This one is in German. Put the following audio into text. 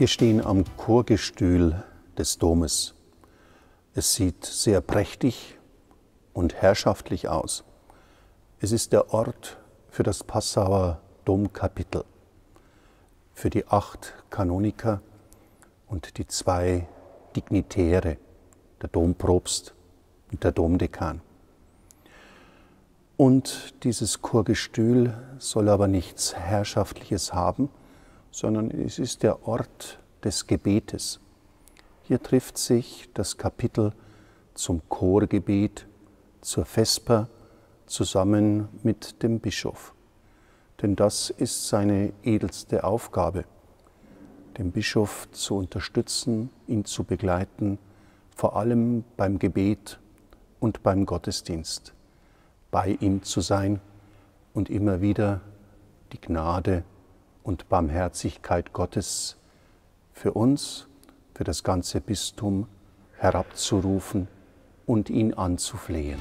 Wir stehen am Chorgestühl des Domes. Es sieht sehr prächtig und herrschaftlich aus. Es ist der Ort für das Passauer Domkapitel, für die acht Kanoniker und die zwei Dignitäre, der Dompropst und der Domdekan. Und dieses Chorgestühl soll aber nichts Herrschaftliches haben, sondern es ist der Ort des Gebetes. Hier trifft sich das Kapitel zum Chorgebet, zur Vesper, zusammen mit dem Bischof. Denn das ist seine edelste Aufgabe, den Bischof zu unterstützen, ihn zu begleiten, vor allem beim Gebet und beim Gottesdienst, bei ihm zu sein und immer wieder die Gnade zu und Barmherzigkeit Gottes für uns, für das ganze Bistum herabzurufen und ihn anzuflehen.